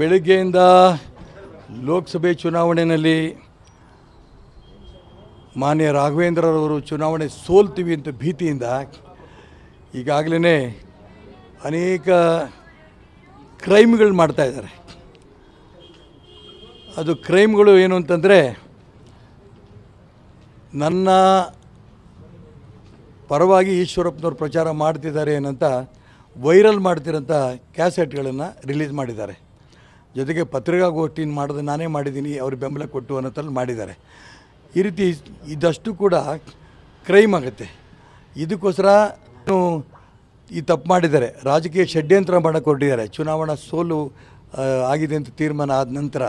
ಬೆಳಗ್ಗೆಯಿಂದ ಲೋಕಸಭೆ ಚುನಾವಣೆಯಲ್ಲಿ ಮಾನ್ಯ ರಾಘವೇಂದ್ರರವರು ಚುನಾವಣೆ ಸೋಲ್ತೀವಿ ಅಂತ ಭೀತಿಯಿಂದ ಈಗಾಗಲೇ ಅನೇಕ ಕ್ರೈಮ್ಗಳು ಮಾಡ್ತಾಯಿದ್ದಾರೆ ಅದು ಕ್ರೈಮ್ಗಳು ಏನು ಅಂತಂದರೆ ನನ್ನ ಪರವಾಗಿ ಈಶ್ವರಪ್ಪನವ್ರು ಪ್ರಚಾರ ಮಾಡ್ತಿದ್ದಾರೆ ಏನಂತ ವೈರಲ್ ಮಾಡ್ತಿರೋಂಥ ಕ್ಯಾಸೆಟ್ಗಳನ್ನು ರಿಲೀಸ್ ಮಾಡಿದ್ದಾರೆ ಜೊತೆಗೆ ಪತ್ರಿಕಾಗೋಷ್ಠಿನ ಮಾಡೋದು ನಾನೇ ಮಾಡಿದ್ದೀನಿ ಅವ್ರು ಬೆಂಬಲ ಕೊಟ್ಟು ಅನ್ನೋ ಮಾಡಿದ್ದಾರೆ ಈ ರೀತಿ ಇದಷ್ಟು ಕೂಡ ಕ್ರೈಮ್ ಆಗುತ್ತೆ ಇದಕ್ಕೋಸ್ಕರ ಈ ತಪ್ಪು ಮಾಡಿದ್ದಾರೆ ರಾಜಕೀಯ ಷಡ್ಯಂತ್ರ ಕೊಟ್ಟಿದ್ದಾರೆ ಚುನಾವಣಾ ಸೋಲು ಆಗಿದೆ ಅಂತ ತೀರ್ಮಾನ ಆದ ನಂತರ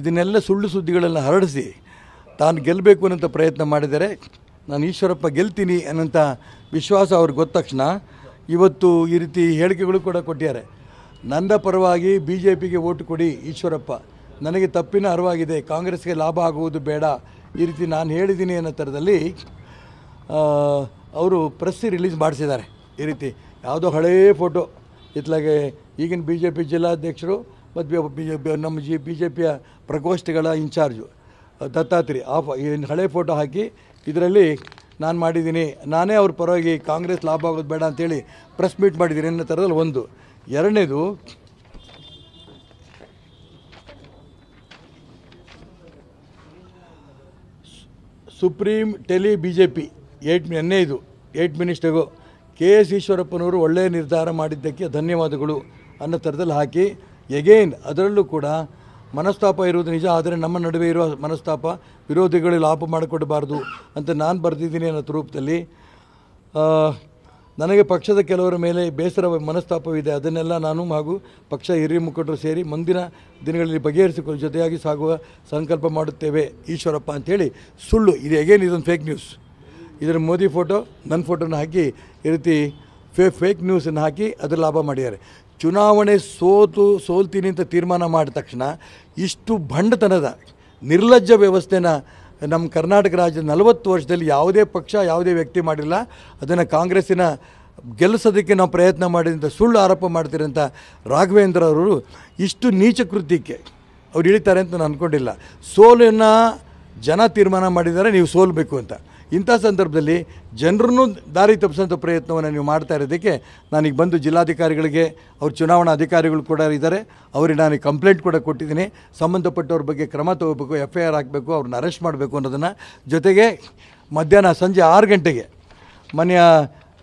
ಇದನ್ನೆಲ್ಲ ಸುಳ್ಳು ಸುದ್ದಿಗಳೆಲ್ಲ ಹರಡಿಸಿ ತಾನು ಗೆಲ್ಲಬೇಕು ಅನ್ನೋಂಥ ಪ್ರಯತ್ನ ಮಾಡಿದರೆ ನಾನು ಈಶ್ವರಪ್ಪ ಗೆಲ್ತೀನಿ ಅನ್ನೋಂಥ ವಿಶ್ವಾಸ ಅವ್ರಿಗೆ ಗೊತ್ತ ತಕ್ಷಣ ಇವತ್ತು ಈ ರೀತಿ ಹೇಳಿಕೆಗಳು ಕೂಡ ಕೊಟ್ಟಿದ್ದಾರೆ ನನ್ನ ಪರವಾಗಿ ಬಿ ಜೆ ಪಿಗೆ ಓಟು ಕೊಡಿ ಈಶ್ವರಪ್ಪ ನನಗೆ ತಪ್ಪಿನ ಅರಿವಾಗಿದೆ ಕಾಂಗ್ರೆಸ್ಗೆ ಲಾಭ ಆಗುವುದು ಬೇಡ ಈ ರೀತಿ ನಾನು ಹೇಳಿದ್ದೀನಿ ಅನ್ನೋ ಥರದಲ್ಲಿ ಅವರು ಪ್ರೆಸ್ ರಿಲೀಸ್ ಮಾಡಿಸಿದ್ದಾರೆ ಈ ರೀತಿ ಯಾವುದೋ ಹಳೇ ಫೋಟೋ ಇತ್ತಲಾಗೆ ಈಗಿನ ಬಿ ಜೆ ಪಿ ಜಿಲ್ಲಾಧ್ಯಕ್ಷರು ಮತ್ತು ಬಿ ಜೆ ಪಿ ನಮ್ಮ ಜಿ ಬಿ ಜೆ ಪಿಯ ಪ್ರಕೋಷ್ಠಗಳ ಇನ್ಚಾರ್ಜು ದತ್ತಾತ್ರಿ ಆ ಹಳೆ ಫೋಟೋ ಹಾಕಿ ಇದರಲ್ಲಿ ನಾನು ಮಾಡಿದ್ದೀನಿ ನಾನೇ ಅವ್ರ ಪರವಾಗಿ ಕಾಂಗ್ರೆಸ್ ಲಾಭ ಆಗೋದು ಬೇಡ ಅಂತೇಳಿ ಪ್ರೆಸ್ ಮೀಟ್ ಮಾಡಿದ್ದೀನಿ ಅನ್ನೋ ಥರದಲ್ಲಿ ಒಂದು ಎರಡನೇದು ಸುಪ್ರೀಂ ಟೆಲಿ ಬಿ ಜೆ ಪಿ ಏಟ್ ನೆನ್ನೆ ಏಟ್ ಮಿನಿಸ್ಟರ್ಗೂ ಕೆ ಎಸ್ ಈಶ್ವರಪ್ಪನವರು ಒಳ್ಳೆಯ ನಿರ್ಧಾರ ಮಾಡಿದ್ದಕ್ಕೆ ಧನ್ಯವಾದಗಳು ಅನ್ನೋ ಥರದಲ್ಲಿ ಹಾಕಿ ಎಗೈನ್ ಅದರಲ್ಲೂ ಕೂಡ ಮನಸ್ತಾಪ ಇರುವುದು ನಿಜ ಆದರೆ ನಮ್ಮ ನಡುವೆ ಇರುವ ಮನಸ್ತಾಪ ವಿರೋಧಿಗಳು ಲಾಭ ಮಾಡಿಕೊಡಬಾರ್ದು ಅಂತ ನಾನು ಬರೆದಿದ್ದೀನಿ ಅನ್ನೋ ರೂಪದಲ್ಲಿ ನನಗೆ ಪಕ್ಷದ ಕೆಲವರ ಮೇಲೆ ಬೇಸರ ಮನಸ್ತಾಪವಿದೆ ಅದನ್ನೆಲ್ಲ ನಾನು ಹಾಗೂ ಪಕ್ಷ ಹಿರಿಯ ಮುಖಂಡರು ಸೇರಿ ಮುಂದಿನ ದಿನಗಳಲ್ಲಿ ಬಗೆಹರಿಸಿಕೊಂಡು ಜೊತೆಯಾಗಿ ಸಾಗುವ ಸಂಕಲ್ಪ ಮಾಡುತ್ತೇವೆ ಈಶ್ವರಪ್ಪ ಅಂತೇಳಿ ಸುಳ್ಳು ಇದು ಅಗೇನ್ ಇದೊಂದು ಫೇಕ್ ನ್ಯೂಸ್ ಇದರ ಮೋದಿ ಫೋಟೋ ನನ್ನ ಫೋಟೋನ ಹಾಕಿ ಈ ರೀತಿ ಫೇ ಫೇಕ್ ನ್ಯೂಸನ್ನು ಹಾಕಿ ಅದರ ಲಾಭ ಮಾಡಿದ್ದಾರೆ ಚುನಾವಣೆ ಸೋತು ಸೋಲ್ತೀನಿ ಅಂತ ತೀರ್ಮಾನ ಮಾಡಿದ ತಕ್ಷಣ ಇಷ್ಟು ಭಂಡತನದ ನಿರ್ಲಜ್ಜ ವ್ಯವಸ್ಥೆನ ನಮ್ಮ ಕರ್ನಾಟಕ ರಾಜ್ಯದ ನಲವತ್ತು ವರ್ಷದಲ್ಲಿ ಯಾವುದೇ ಪಕ್ಷ ಯಾವುದೇ ವ್ಯಕ್ತಿ ಮಾಡಿಲ್ಲ ಅದನ್ನು ಕಾಂಗ್ರೆಸ್ಸಿನ ಗೆಲ್ಲಿಸೋದಕ್ಕೆ ನಾವು ಪ್ರಯತ್ನ ಮಾಡಿದಂಥ ಸುಳ್ಳು ಆರೋಪ ಮಾಡ್ತಿರೋಂಥ ರಾಘವೇಂದ್ರ ಅವರು ಇಷ್ಟು ನೀಚ ಕೃತ್ಯಕ್ಕೆ ಅವ್ರು ಇಳಿತಾರೆ ಅಂತ ನಾನು ಅಂದ್ಕೊಂಡಿಲ್ಲ ಸೋಲನ್ನು ಜನ ತೀರ್ಮಾನ ಮಾಡಿದ್ದಾರೆ ನೀವು ಸೋಲಬೇಕು ಅಂತ ಇಂಥ ಸಂದರ್ಭದಲ್ಲಿ ಜನರನ್ನು ದಾರಿ ತಪ್ಪಿಸೋಂಥ ಪ್ರಯತ್ನವನ್ನು ನೀವು ಮಾಡ್ತಾ ಇರೋದಕ್ಕೆ ನಾನೀಗ ಬಂದು ಜಿಲ್ಲಾಧಿಕಾರಿಗಳಿಗೆ ಅವ್ರ ಚುನಾವಣಾ ಅಧಿಕಾರಿಗಳು ಕೂಡ ಇದ್ದಾರೆ ಅವರಿಗೆ ನಾನು ಕಂಪ್ಲೇಂಟ್ ಕೂಡ ಕೊಟ್ಟಿದ್ದೀನಿ ಸಂಬಂಧಪಟ್ಟವ್ರ ಬಗ್ಗೆ ಕ್ರಮ ತಗೋಬೇಕು ಎಫ್ ಐ ಆರ್ ಹಾಕಬೇಕು ಅವ್ರನ್ನ ಅರೆಸ್ಟ್ ಮಾಡಬೇಕು ಅನ್ನೋದನ್ನು ಜೊತೆಗೆ ಮಧ್ಯಾಹ್ನ ಸಂಜೆ ಆರು ಗಂಟೆಗೆ ಮನೆಯ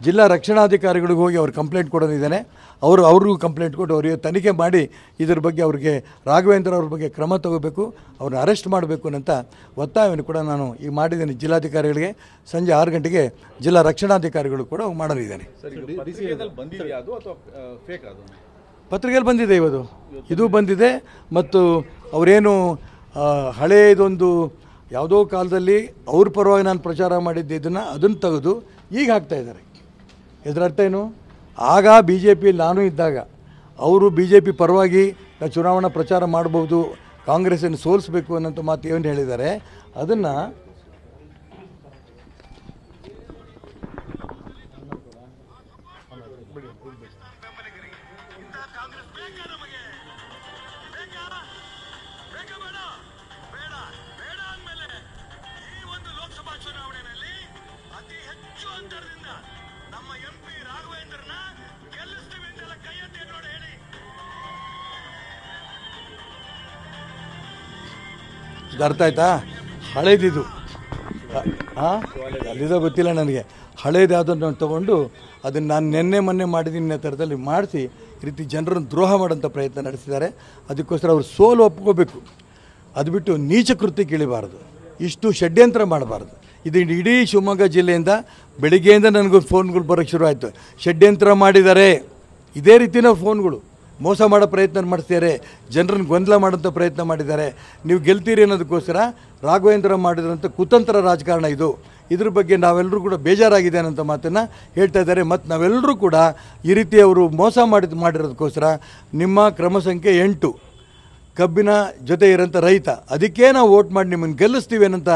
ಜಿಲ್ಲಾ ರಕ್ಷಣಾಧಿಕಾರಿಗಳಿಗೂ ಹೋಗಿ ಅವ್ರು ಕಂಪ್ಲೇಂಟ್ ಕೊಡೋದಿದ್ದಾನೆ ಅವರು ಅವ್ರಿಗೂ ಕಂಪ್ಲೇಂಟ್ ಕೊಟ್ಟು ಅವರಿಗೆ ತನಿಖೆ ಮಾಡಿ ಇದ್ರ ಬಗ್ಗೆ ಅವರಿಗೆ ರಾಘವೇಂದ್ರ ಅವ್ರ ಬಗ್ಗೆ ಕ್ರಮ ತಗೋಬೇಕು ಅವ್ರನ್ನ ಅರೆಸ್ಟ್ ಮಾಡಬೇಕು ಅಂತ ಒತ್ತಾಯವನ್ನು ಕೂಡ ನಾನು ಈಗ ಮಾಡಿದ್ದೇನೆ ಜಿಲ್ಲಾಧಿಕಾರಿಗಳಿಗೆ ಸಂಜೆ ಆರು ಗಂಟೆಗೆ ಜಿಲ್ಲಾ ರಕ್ಷಣಾಧಿಕಾರಿಗಳು ಕೂಡ ಮಾಡಲಿದ್ದೇನೆ ಪತ್ರಿಕೆಯಲ್ಲಿ ಬಂದಿದೆ ಇವತ್ತು ಇದು ಬಂದಿದೆ ಮತ್ತು ಅವರೇನು ಹಳೆಯದೊಂದು ಯಾವುದೋ ಕಾಲದಲ್ಲಿ ಅವ್ರ ಪರವಾಗಿ ನಾನು ಪ್ರಚಾರ ಮಾಡಿದ್ದೆ ಇದನ್ನು ಅದನ್ನು ತೆಗೆದು ಈಗ ಹಾಕ್ತಾ ಇದ್ದಾರೆ ಇದರರ್ಥ ಏನು ಆಗ ಬಿ ಜೆ ಪಿಯಲ್ಲಿ ನಾನು ಇದ್ದಾಗ ಅವರು ಬಿ ಜೆ ಪಿ ಪರವಾಗಿ ಚುನಾವಣಾ ಪ್ರಚಾರ ಮಾಡಬಹುದು ಕಾಂಗ್ರೆಸ್ಸನ್ನು ಸೋಲಿಸಬೇಕು ಅನ್ನೋಂಥ ಮಾತು ಏನು ಹೇಳಿದ್ದಾರೆ ಅದನ್ನು ರಾಘವೇಂದ್ರನ ನೋಡಿ ಹೇಳಿ ಅರ್ಥ ಆಯ್ತಾ ಹಳೇದಿದು ಹಾಂ ಅಲ್ಲಿದೋ ಗೊತ್ತಿಲ್ಲ ನನಗೆ ಹಳೇದು ಯಾವುದನ್ನು ತಗೊಂಡು ಅದನ್ನು ನಾನು ನಿನ್ನೆ ಮೊನ್ನೆ ಮಾಡಿದ್ದೀನಿ ಥರದಲ್ಲಿ ಮಾಡಿಸಿ ಈ ರೀತಿ ಜನರನ್ನು ದ್ರೋಹ ಮಾಡೋಂಥ ಪ್ರಯತ್ನ ನಡೆಸಿದ್ದಾರೆ ಅದಕ್ಕೋಸ್ಕರ ಅವರು ಸೋಲು ಒಪ್ಕೋಬೇಕು ಅದು ಬಿಟ್ಟು ನೀಚ ಕೃತಿ ಕೀಳಿಬಾರ್ದು ಇಷ್ಟು ಷಡ್ಯಂತ್ರ ಮಾಡಬಾರ್ದು ಇದು ಇಡೀ ಶಿವಮೊಗ್ಗ ಜಿಲ್ಲೆಯಿಂದ ಬೆಳಗ್ಗೆಯಿಂದ ನನಗೂ ಫೋನ್ಗಳು ಬರೋಕ್ಕೆ ಶುರು ಆಯಿತು ಷಡ್ಯಂತ್ರ ಮಾಡಿದ್ದಾರೆ ಇದೇ ರೀತಿಯ ಫೋನ್ಗಳು ಮೋಸ ಮಾಡೋ ಪ್ರಯತ್ನ ಮಾಡ್ತಿದ್ದಾರೆ ಜನರನ್ನು ಗೊಂದಲ ಮಾಡೋಂಥ ಪ್ರಯತ್ನ ಮಾಡಿದ್ದಾರೆ ನೀವು ಗೆಲ್ತೀರಿ ಅನ್ನೋದಕ್ಕೋಸ್ಕರ ರಾಘವೇಂದ್ರ ಮಾಡಿದಂಥ ಕುತಂತ್ರ ರಾಜಕಾರಣ ಇದು ಇದ್ರ ಬಗ್ಗೆ ನಾವೆಲ್ಲರೂ ಕೂಡ ಬೇಜಾರಾಗಿದೆ ಅನ್ನೋಂಥ ಮಾತನ್ನು ಹೇಳ್ತಾ ಇದ್ದಾರೆ ಮತ್ತು ನಾವೆಲ್ಲರೂ ಕೂಡ ಈ ರೀತಿ ಅವರು ಮೋಸ ಮಾಡಿದ ಮಾಡಿರೋದಕ್ಕೋಸ್ಕರ ನಿಮ್ಮ ಕ್ರಮ ಸಂಖ್ಯೆ ಎಂಟು ಕಬ್ಬಿನ ಜೊತೆ ಇರೋಂಥ ರೈತ ಅದಕ್ಕೆ ನಾವು ವೋಟ್ ಮಾಡಿ ನಿಮ್ಮನ್ನು ಗೆಲ್ಲಿಸ್ತೀವಿ ಅನ್ನೋಂಥ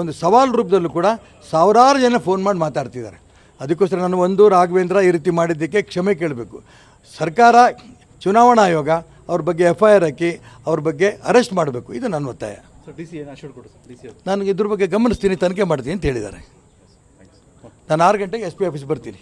ಒಂದು ಸವಾಲು ರೂಪದಲ್ಲೂ ಕೂಡ ಸಾವಿರಾರು ಜನ ಫೋನ್ ಮಾಡಿ ಮಾತಾಡ್ತಿದ್ದಾರೆ ಅದಕ್ಕೋಸ್ಕರ ನಾನು ಒಂದು ರಾಘವೇಂದ್ರ ಈ ರೀತಿ ಮಾಡಿದ್ದಕ್ಕೆ ಕ್ಷಮೆ ಕೇಳಬೇಕು ಸರ್ಕಾರ ಚುನಾವಣಾ ಆಯೋಗ ಅವ್ರ ಬಗ್ಗೆ ಎಫ್ ಐ ಆರ್ ಹಾಕಿ ಅವ್ರ ಬಗ್ಗೆ ಅರೆಸ್ಟ್ ಮಾಡಬೇಕು ಇದು ನನ್ನ ಒತ್ತಾಯ ನನಗೆ ಇದ್ರ ಬಗ್ಗೆ ಗಮನಿಸ್ತೀನಿ ತನಿಖೆ ಮಾಡ್ತೀನಿ ಅಂತ ಹೇಳಿದ್ದಾರೆ ನಾನು ಆರು ಗಂಟೆಗೆ ಎಸ್ ಪಿ ಆಫೀಸ್ ಬರ್ತೀನಿ